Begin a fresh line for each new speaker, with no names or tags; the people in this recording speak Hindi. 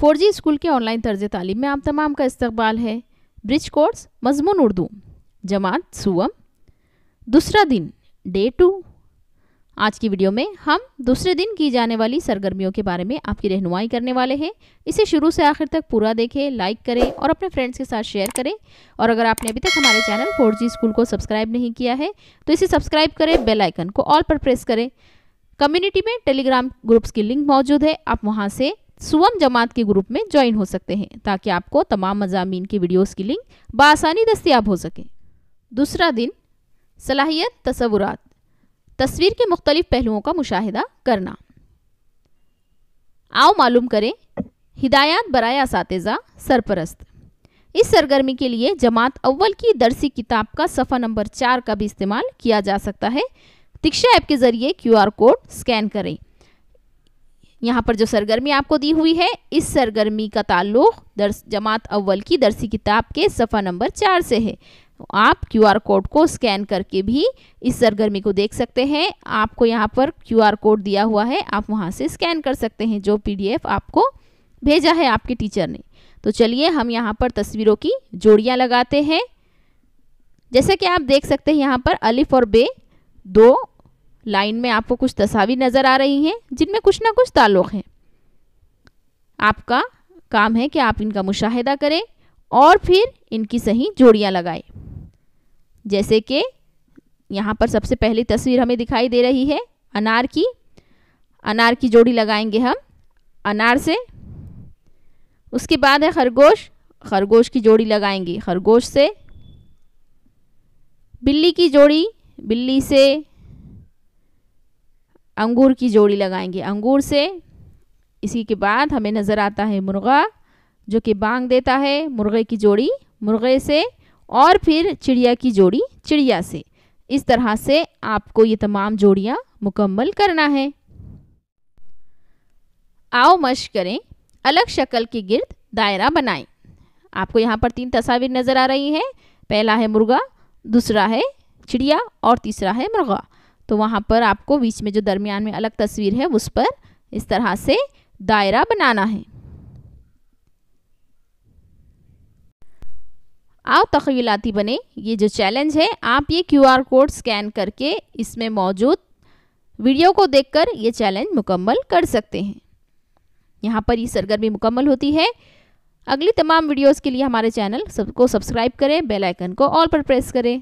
फोर जी स्कूल के ऑनलाइन तर्ज तालीम में आप तमाम का इस्तबाल है ब्रिज कोर्स मजमून उर्दू जमात सुअम दूसरा दिन डे टू आज की वीडियो में हम दूसरे दिन की जाने वाली सरगर्मियों के बारे में आपकी रहनुमाई करने वाले हैं इसे शुरू से आखिर तक पूरा देखें लाइक करें और अपने फ्रेंड्स के साथ शेयर करें और अगर आपने अभी तक हमारे चैनल फोर स्कूल को सब्सक्राइब नहीं किया है तो इसे सब्सक्राइब करें बेल आइकन को ऑल पर प्रेस करें कम्युनिटी में टेलीग्राम ग्रुप्स की लिंक मौजूद है आप वहाँ से सुवम जमात के ग्रुप में ज्वाइन हो सकते हैं ताकि आपको तमाम मजामी के वीडियोस की लिंक बसानी दस्तियाब हो सके दूसरा दिन सलाहियत तस्वुरात तस्वीर के मुख्तलिफ पहलुओं का मुशाहिदा करना आओ मालूम करें हिदायत बराया इस सरपरस्त इस सरगर्मी के लिए जमात अव्वल की दरसी किताब का सफ़ा नंबर चार का भी इस्तेमाल किया जा सकता है दीक्षा ऐप के ज़रिए क्यूआर कोड स्कैन करें यहाँ पर जो सरगर्मी आपको दी हुई है इस सरगर्मी का ताल्लुक दर्स जमात अव्वल की दर्सी किताब के सफ़ा नंबर चार से है आप क्यू आर कोड को स्कैन करके भी इस सरगर्मी को देख सकते हैं आपको यहाँ पर क्यू आर कोड दिया हुआ है आप वहाँ से स्कैन कर सकते हैं जो पीडीएफ आपको भेजा है आपके टीचर ने तो चलिए हम यहाँ पर तस्वीरों की जोड़ियाँ लगाते हैं जैसा कि आप देख सकते हैं यहाँ पर अलिफ और बे दो लाइन में आपको कुछ तस्वीर नज़र आ रही हैं जिनमें कुछ ना कुछ ताल्लुक़ हैं आपका काम है कि आप इनका मुशाहिदा करें और फिर इनकी सही जोड़ियाँ लगाएं जैसे कि यहाँ पर सबसे पहली तस्वीर हमें दिखाई दे रही है अनार की अनार की जोड़ी लगाएंगे हम अनार से उसके बाद है खरगोश खरगोश की जोड़ी लगाएंगे खरगोश से बिल्ली की जोड़ी बिल्ली से अंगूर की जोड़ी लगाएंगे अंगूर से इसी के बाद हमें नज़र आता है मुर्गा जो कि बांग देता है मुर्गे की जोड़ी मुर्गे से और फिर चिड़िया की जोड़ी चिड़िया से इस तरह से आपको ये तमाम जोड़ियाँ मुकम्मल करना है आओ मश करें अलग शक्ल के गिर्द दायरा बनाएं आपको यहाँ पर तीन तस्वीर नज़र आ रही हैं पहला है मुर्गा दूसरा है चिड़िया और तीसरा है मुर्गा तो वहाँ पर आपको बीच में जो दरमियान में अलग तस्वीर है उस पर इस तरह से दायरा बनाना है आओ तखीलाती बने ये जो चैलेंज है आप ये क्यूआर कोड स्कैन करके इसमें मौजूद वीडियो को देखकर ये चैलेंज मुकम्मल कर सकते हैं यहाँ पर ये सरगर्मी मुकम्मल होती है अगली तमाम वीडियोस के लिए हमारे चैनल सबको सब्सक्राइब करें बेल आइकन को ऑल पर प्रेस करें